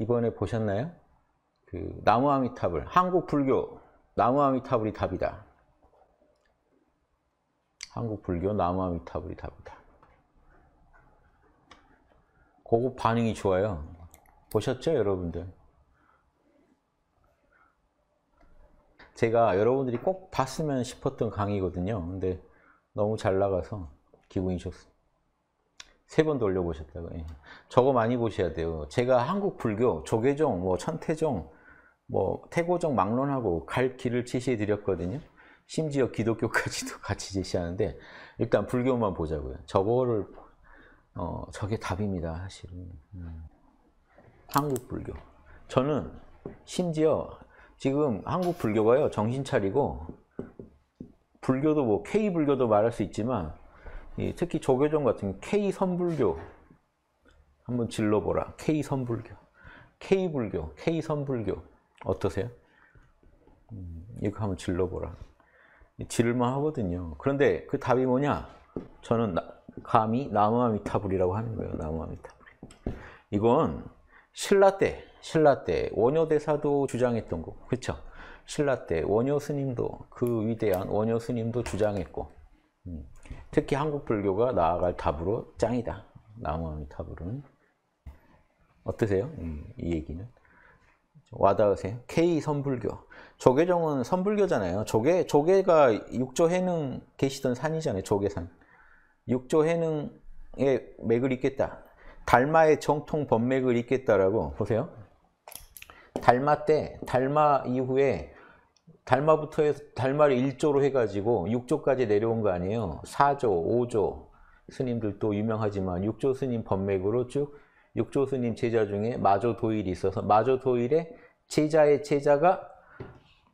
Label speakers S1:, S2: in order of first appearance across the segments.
S1: 이번에 보셨나요? 그 나무아미타불, 한국 불교 나무아미타불이 답이다. 한국 불교 나무아미타불이 답이다. 그거 반응이 좋아요. 보셨죠, 여러분들? 제가 여러분들이 꼭 봤으면 싶었던 강의거든요. 근데 너무 잘 나가서 기분이 좋습니다. 세번 돌려보셨다고. 예. 저거 많이 보셔야 돼요. 제가 한국 불교, 조계종, 뭐 천태종, 뭐 태고종 막론하고 갈 길을 제시해 드렸거든요. 심지어 기독교까지도 같이 제시하는데 일단 불교만 보자고요. 저거를 어, 저게 답입니다, 사실은. 음. 한국 불교. 저는 심지어 지금 한국 불교가요, 정신 차리고 불교도 뭐 K 불교도 말할 수 있지만 예, 특히 조계종 같은 K 선불교 한번 질러보라. K 선불교, K 불교, K 선불교 어떠세요? 음, 이거 한번 질러보라. 질만 하거든요. 그런데 그 답이 뭐냐? 저는 나, 감히 나무아미타불이라고 하는 거예요. 나무아미타불. 이건 신라 때, 신라 때 원효대사도 주장했던 거, 그렇죠? 신라 때 원효 스님도 그 위대한 원효 스님도 주장했고. 음. 특히 한국 불교가 나아갈 탑으로 짱이다. 나무아미타불은 어떠세요? 음, 이 얘기는 와닿으세요? K 선불교 조계종은 선불교잖아요. 조계 조계가 육조 해능 계시던 산이잖아요. 조계산 육조 해능의 맥을 잇겠다. 달마의 정통 법맥을 잇겠다라고 보세요. 달마 때 달마 이후에 달마부터 해서 달마를 1조로 해가지고 6조까지 내려온 거 아니에요. 4조, 5조 스님들도 유명하지만 6조 스님 법맥으로 쭉 6조 스님 제자 중에 마조 도일이 있어서 마조 도일의 제자의 제자가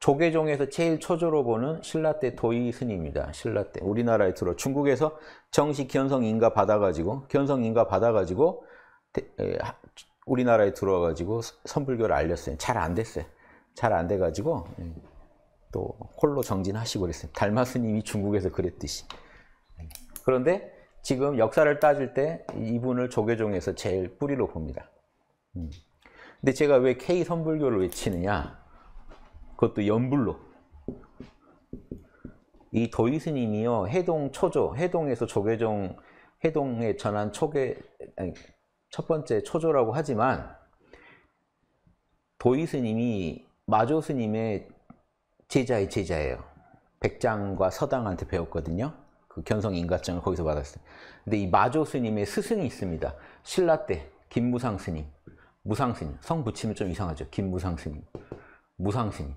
S1: 조계종에서 제일 초조로 보는 신라 때 도이 스님입니다. 신라 때 우리나라에 들어 중국에서 정식 견성 인가 받아가지고 견성 인가 받아가지고 우리나라에 들어와가지고 선불교를 알렸어요. 잘 안 됐어요. 잘 안 돼가지고 예. 또 홀로 정진하시고 그랬어요. 달마 스님이 중국에서 그랬듯이. 그런데 지금 역사를 따질 때 이분을 조계종에서 제일 뿌리로 봅니다. 음. 근데 제가 왜 K 선불교를 외치느냐? 그것도 연불로. 이 도희 스님이요 해동 초조, 해동에서 조계종 해동에 전한 초계 아니, 첫 번째 초조라고 하지만 도희 스님이 마조 스님의 제자의 제자예요. 백장과 서당한테 배웠거든요. 그 견성 인가증을 거기서 받았어요. 근데 이 마조 스님의 스승이 있습니다. 신라 때 김무상 스님, 무상 스님. 성 붙이면 좀 이상하죠. 김무상 스님, 무상 스님.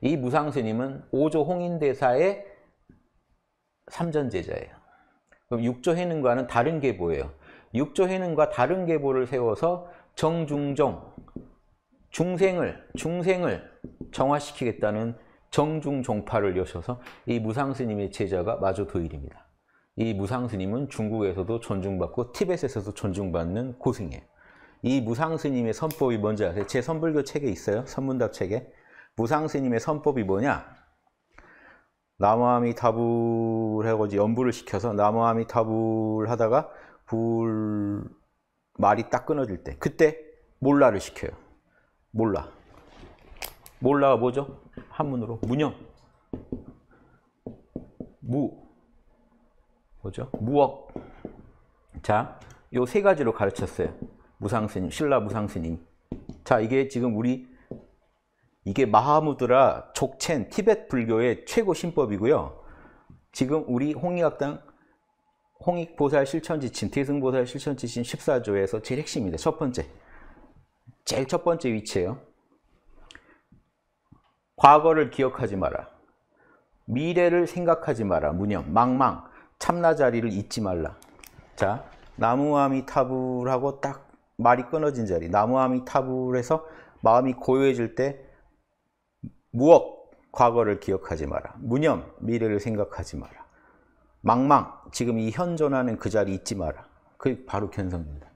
S1: 이 무상 스님은 5조 홍인대사의 3전 제자예요. 그럼 6조 해능과는 다른 계보예요. 6조 해능과 다른 계보를 세워서 정중정, 중생을, 중생을 정화시키겠다는 정중종파를 여셔서 이 무상스님의 제자가 마주 도일입니다. 이 무상스님은 중국에서도 존중받고 티벳에서도 존중받는 고승이에요. 이 무상스님의 선법이 뭔지 아세요? 제 선불교 책에 있어요. 선문답 책에. 무상스님의 선법이 뭐냐? 나무아미타불 하고 연불을 시켜서 나무아미타불 하다가 불 말이 딱 끊어질 때 그때 몰라를 시켜요. 몰라. 몰라가 뭐죠? 한문으로 무념 무 뭐죠? 무억 자, 요 세 가지로 가르쳤어요. 무상스님, 신라 무상스님. 자, 이게 지금 우리 이게 마하무드라 족첸 티벳 불교의 최고 신법이고요. 지금 우리 홍익학당 홍익보살 실천지침, 대승보살 실천지침 14조에서 제일 핵심입니다. 첫 번째. 제일 첫 번째 위치예요. 과거를 기억하지 마라. 미래를 생각하지 마라. 무념, 망망, 참나자리를 잊지 말라. 자, 나무아미타불하고 딱 말이 끊어진 자리. 나무아미타불에서 마음이 고요해질 때 무억, 과거를 기억하지 마라. 무념, 미래를 생각하지 마라. 망망, 지금 이 현존하는 그 자리 잊지 마라. 그게 바로 견성입니다.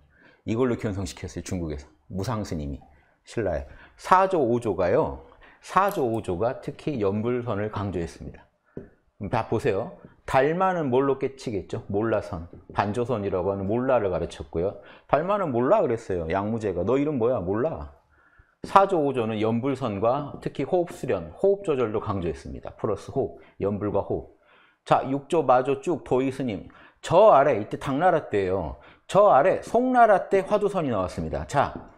S1: 이걸로 견성시켰어요, 중국에서. 무상스님이, 신라에. 4조, 5조가요. 4조, 5조가 특히 연불선을 강조했습니다. 다 보세요. 달마는 뭘로 깨치겠죠? 몰라선. 반조선이라고 하는 몰라를 가르쳤고요. 달마는 몰라 그랬어요. 양무제가. 너 이름 뭐야? 몰라. 4조, 5조는 연불선과 특히 호흡수련, 호흡조절도 강조했습니다. 플러스 호흡, 연불과 호흡. 자, 6조, 마조 쭉 보이스님. 저 아래, 이때 당나라 때예요. 저 아래 송나라 때 화두선이 나왔습니다. 자,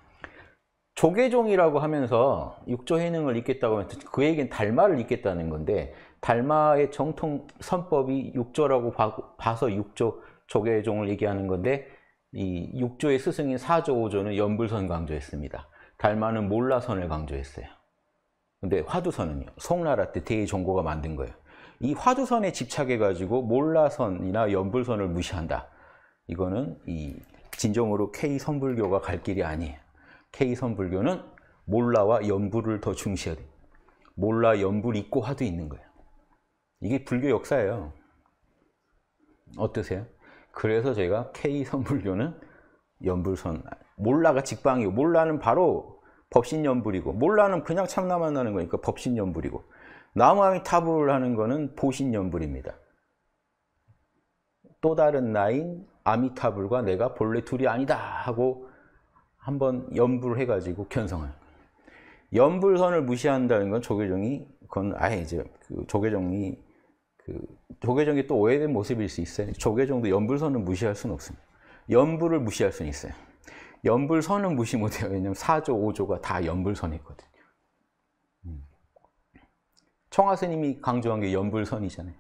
S1: 조계종이라고 하면서 육조해능을 잇겠다고 하면그 얘기는 달마를 잇겠다는 건데 달마의 정통 선법이 육조라고 봐서 육조 조계종을 얘기하는 건데 이 육조의 스승인 사조 오조는 연불선 강조했습니다. 달마는 몰라선을 강조했어요. 근데 화두선은요. 송나라 때 대종고가 만든 거예요. 이 화두선에 집착해가지고 몰라선이나 연불선을 무시한다. 이거는 이 진정으로 K 선불교가 갈 길이 아니에요. K선 불교는 몰라와 연불을 더 중시해야 돼. 몰라, 연불, 있고 화도 있는 거예요. 이게 불교 역사예요. 어떠세요? 그래서 제가 K선 불교는 연불선, 몰라가 직방이고 몰라는 바로 법신연불이고 몰라는 그냥 참나 만나는 거니까 법신연불이고 남왕이 탑을 하는 거는 보신연불입니다. 또 다른 나인 아미타불과 내가 본래 둘이 아니다 하고 한번 염불을 해가지고 견성을 연불선을 무시한다는 건 조계종이 그건 아예 이제 그 조계종이 그 조계종이 또 오해된 모습일 수 있어요. 조계종도 연불선을 무시할 수는 없습니다. 연불을 무시할 수는 있어요. 연불선은 무시 못해요. 왜냐면 4조, 5조가 다 연불선이거든요. 음. 청하 스님이 강조한 게 연불선이잖아요.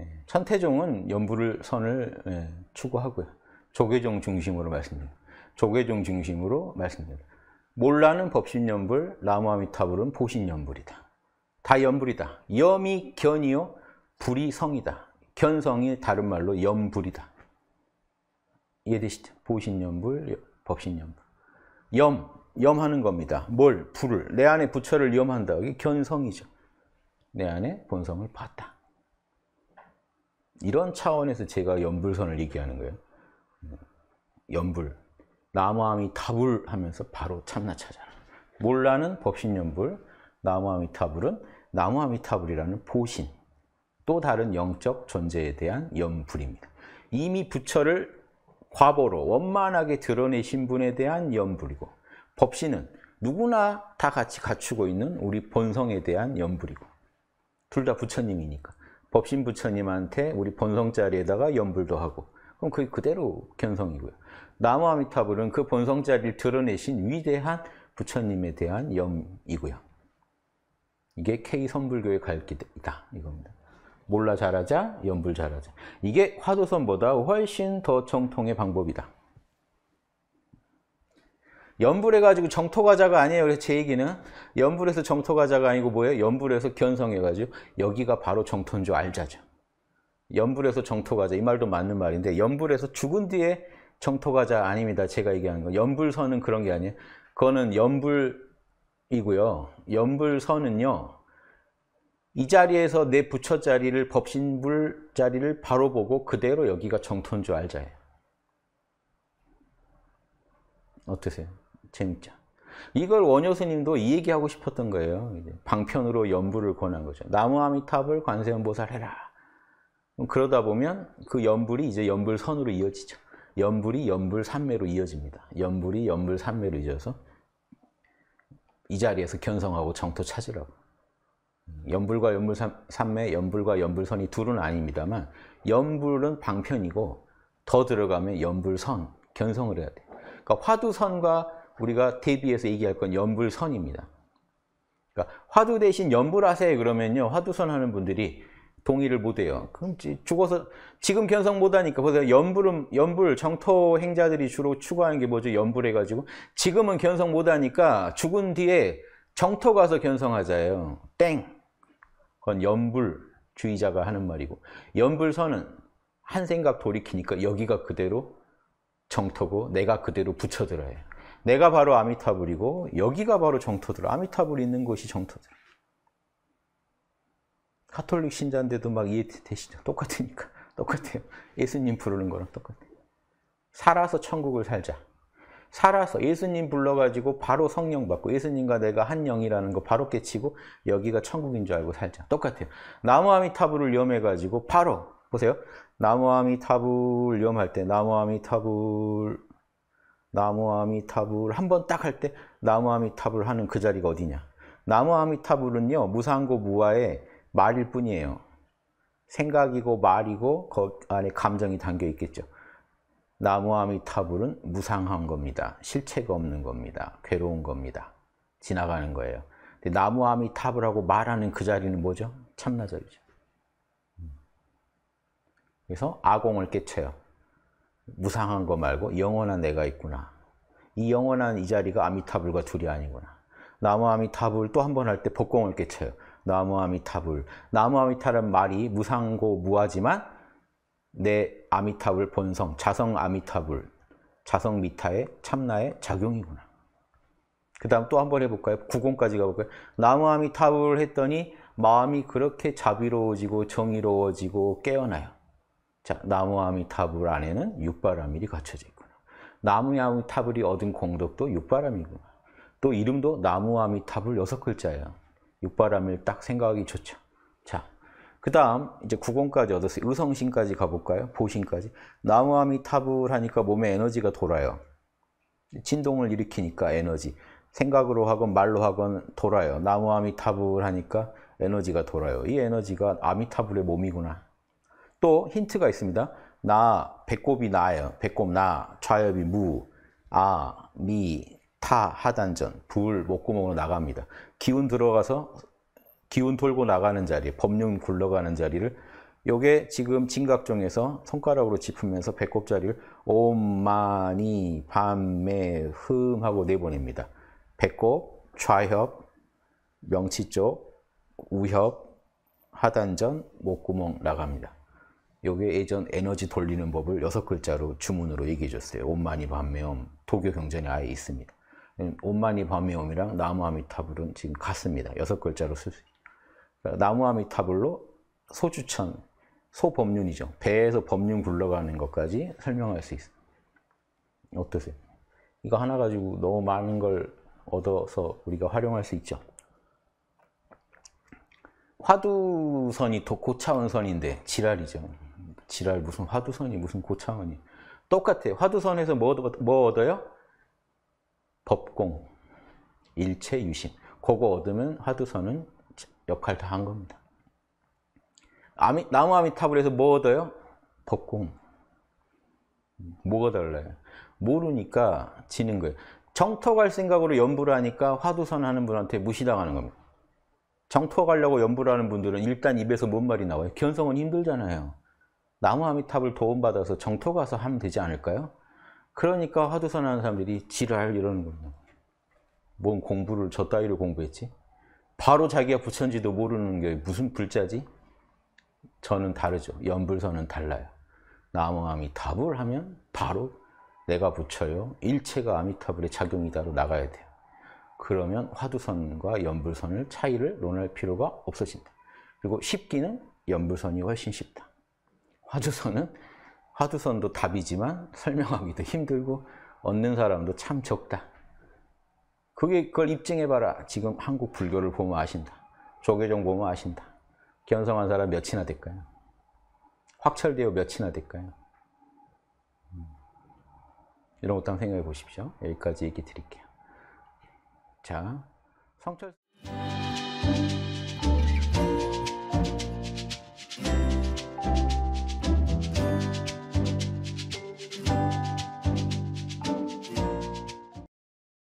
S1: 예. 천태종은 연불선을 예, 추구하고요. 조계종 중심으로 말씀드립니다. 조계종 중심으로 말씀드립니다. 몰라는 법신연불, 라마미타불은 보신연불이다. 다 연불이다. 염이 견이요, 불이 성이다. 견성이 다른 말로 염불이다. 이해되시죠? 보신연불, 법신연불. 염, 염하는 겁니다. 뭘? 불을. 내 안에 부처를 염한다. 이게 견성이죠. 내 안에 본성을 봤다. 이런 차원에서 제가 연불선을 얘기하는 거예요. 연불. 나무함미 답을 하면서 바로 참나 찾아라. 몰라는 법신연불, 나무아미타불은 나무아미타불이라는 보신, 또 다른 영적 존재에 대한 연불입니다. 이미 부처를 과보로 원만하게 드러내신 분에 대한 연불이고 법신은 누구나 다 같이 갖추고 있는 우리 본성에 대한 연불이고 둘 다 부처님이니까 법신 부처님한테 우리 본성 자리에다가 연불도 하고 그럼 그게 그대로 견성이고요. 나무아미타불은 그 본성자리를 드러내신 위대한 부처님에 대한 염이고요. 이게 K선불교의 갈길이다 이겁니다. 몰라 잘하자, 염불 잘하자. 이게 화두선보다 훨씬 더 정통의 방법이다. 연불해가지고 정토과자가 아니에요. 그래서 제 얘기는 연불에서 정토과자가 아니고 뭐예요? 연불에서 견성해가지고 여기가 바로 정토인 줄 알자죠. 연불에서 정토과자 이 말도 맞는 말인데 연불에서 죽은 뒤에 정토과자 아닙니다. 제가 얘기하는 거. 연불선은 그런 게 아니에요. 그거는 연불이고요. 연불선은요. 이 자리에서 내 부처 자리를 법신불 자리를 바로 보고 그대로 여기가 정토인 줄 알자예요. 어떠세요? 재밌죠? 이걸 원효스님도 이 얘기하고 싶었던 거예요. 방편으로 연불을 권한 거죠. 나무 아미탑을 관세음보살 해라. 그러다 보면 그 연불이 이제 연불선으로 이어지죠. 연불이 연불 삼매로 이어집니다. 연불이 연불 삼매로 이어서 이 자리에서 견성하고 정토 찾으라고. 연불과 연불 삼매, 연불과 연불선이 둘은 아닙니다만 연불은 방편이고 더 들어가면 연불선, 견성을 해야 돼. 그러니까 화두선과 우리가 대비해서 얘기할 건 연불선입니다. 그러니까 화두 대신 연불하세요 그러면요. 화두선 하는 분들이 동의를 못해요. 그럼 죽어서 지금 견성 못하니까 보세요. 연불은 연불 정토 행자들이 주로 추구하는 게 뭐죠? 연불해가지고 지금은 견성 못하니까 죽은 뒤에 정토 가서 견성하자요 땡. 그건 연불주의자가 하는 말이고 연불선은 한 생각 돌이키니까 여기가 그대로 정토고 내가 그대로 붙여들어요. 내가 바로 아미타불이고 여기가 바로 정토들. 아미타불 있는 곳이 정토들. 카톨릭 신자인데도 막 이해되시죠? 똑같으니까. 똑같아요. 예수님 부르는 거랑 똑같아요. 살아서 천국을 살자. 살아서 예수님 불러가지고 바로 성령 받고 예수님과 내가 한 영이라는 거 바로 깨치고 여기가 천국인 줄 알고 살자. 똑같아요. 나무아미타불을 염해가지고 바로 보세요. 나무아미타불 염할 때 나무아미타불 나무아미타불 한 번 딱 할 때 나무아미타불 하는 그 자리가 어디냐. 나무아미타불은요. 무상고 무아에 말일 뿐이에요. 생각이고 말이고 그 안에 감정이 담겨 있겠죠. 나무아미타불은 무상한 겁니다. 실체가 없는 겁니다. 괴로운 겁니다. 지나가는 거예요. 나무아미타불하고 말하는 그 자리는 뭐죠? 참나절이죠. 그래서 아공을 깨쳐요. 무상한 거 말고 영원한 내가 있구나. 이 영원한 이 자리가 아미타불과 둘이 아니구나. 나무 아미타불 또 한 번 할 때 복공을 깨쳐요. 나무아미타불. 나무아미타란 말이 무상고 무하지만 내 아미타불 본성, 자성 아미타불, 자성 미타의 참나의 작용이구나. 그 다음 또 한 번 해볼까요? 90까지 가볼까요? 나무아미타불 했더니 마음이 그렇게 자비로워지고 정의로워지고 깨어나요. 자, 나무아미타불 안에는 육바라밀이 갖춰져 있구나. 나무아미타불이 얻은 공덕도 육바라밀이구나. 또 이름도 나무아미타불 여섯 글자예요. 육바람을딱 생각하기 좋죠. 자, 그 다음 이제 9번까지 얻었어요. 의성신까지 가볼까요? 보신까지. 나무함이 탑을 하니까 몸에 에너지가 돌아요. 진동을 일으키니까 에너지. 생각으로 하건 말로 하건 돌아요. 나무함이 탑을 하니까 에너지가 돌아요. 이 에너지가 아미타불의 몸이구나. 또 힌트가 있습니다. 나, 배꼽이 나예요. 배꼽 나, 좌엽이 무, 아, 미, 타, 하단전, 불, 목구멍으로 나갑니다. 기운 들어가서 기운 돌고 나가는 자리, 법륜 굴러가는 자리를 요게 지금 진각종에서 손가락으로 짚으면서 배꼽 자리를 오마니 밤메 흠 하고 내보냅니다. 배꼽, 좌협, 명치 쪽, 우협, 하단전, 목구멍 나갑니다. 요게 예전 에너지 돌리는 법을 여섯 글자로 주문으로 얘기해 줬어요. 옴마니 밤매옴 도교 경전에 아예 있습니다. 온마니 예, 바미옴이랑 나무아미타불은 지금 같습니다. 여섯 글자로 쓸 수 있어요. 니까 그러니까 나무아미타불로 소주천, 소법륜이죠. 배에서 법륜 굴러가는 것까지 설명할 수 있어요. 어떠세요? 이거 하나 가지고 너무 많은 걸 얻어서 우리가 활용할 수 있죠. 화두선이 또 고차원선인데 지랄이죠. 지랄 무슨 화두선이 무슨 고차원이 똑같아요. 화두선에서 뭐, 뭐 얻어요? 법공, 일체 유심 그거 얻으면 화두선은 역할 다 한 겁니다. 아미, 나무 아미타불에서 뭐 얻어요? 법공. 뭐가 달라요? 모르니까 지는 거예요. 정토 갈 생각으로 연부를 하니까 화두선 하는 분한테 무시당하는 겁니다. 정토 가려고 연부를 하는 분들은 일단 입에서 뭔 말이 나와요? 견성은 힘들잖아요. 나무 아미탑을 도움받아서 정토 가서 하면 되지 않을까요? 그러니까 화두선하는 사람들이 지랄 이러는 겁니요뭔 공부를 저 따위를 공부했지? 바로 자기가 부처인지도 모르는 게 무슨 불자지? 저는 다르죠. 연불선은 달라요. 나무아미타불 하면 바로 내가 부처요. 일체가 아미타불의 작용이다로 나가야 돼요. 그러면 화두선과 연불선을 차이를 논할 필요가 없어진다. 그리고 쉽기는 연불선이 훨씬 쉽다. 화두선은 화두선도 답이지만 설명하기도 힘들고 얻는 사람도 참 적다. 그게 그걸 입증해봐라. 지금 한국 불교를 보면 아신다. 조계종 보면 아신다. 견성한 사람 몇이나 될까요? 확철되어 몇이나 될까요? 음. 이런 것도 한번 생각해 보십시오. 여기까지 얘기 드릴게요. 자, 성철...